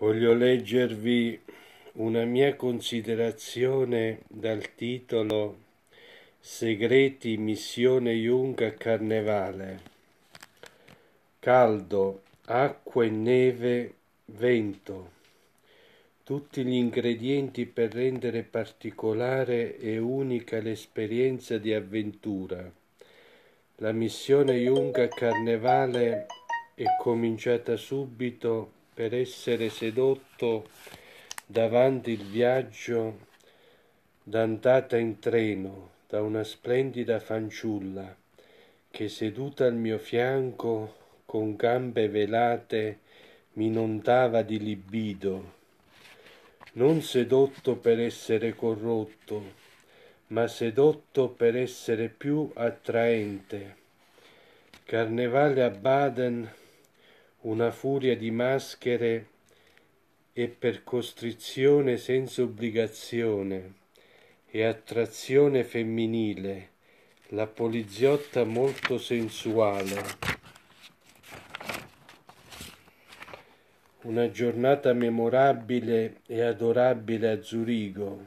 voglio leggervi una mia considerazione dal titolo Segreti missione Jung a Carnevale. Caldo, acqua e neve, vento. Tutti gli ingredienti per rendere particolare e unica l'esperienza di avventura. La missione Jung a Carnevale è cominciata subito per essere sedotto davanti il viaggio d'andata in treno da una splendida fanciulla che seduta al mio fianco con gambe velate mi inondava di libido non sedotto per essere corrotto ma sedotto per essere più attraente carnevale a Baden una furia di maschere e per costrizione senza obbligazione e attrazione femminile, la poliziotta molto sensuale. Una giornata memorabile e adorabile a Zurigo,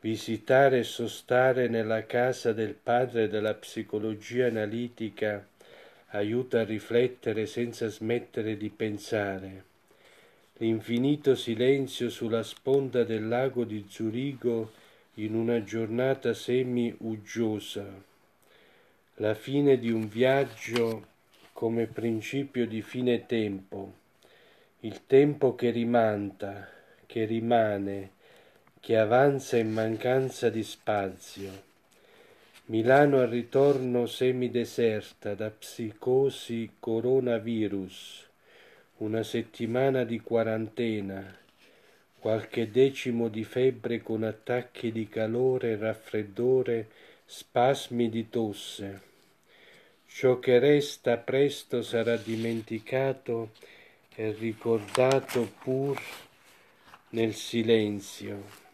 visitare e sostare nella casa del padre della psicologia analitica aiuta a riflettere senza smettere di pensare. L'infinito silenzio sulla sponda del lago di Zurigo in una giornata semi-uggiosa. La fine di un viaggio come principio di fine tempo. Il tempo che rimanta, che rimane, che avanza in mancanza di spazio. Milano al ritorno semideserta da psicosi coronavirus, una settimana di quarantena, qualche decimo di febbre con attacchi di calore, raffreddore, spasmi di tosse. Ciò che resta presto sarà dimenticato e ricordato pur nel silenzio.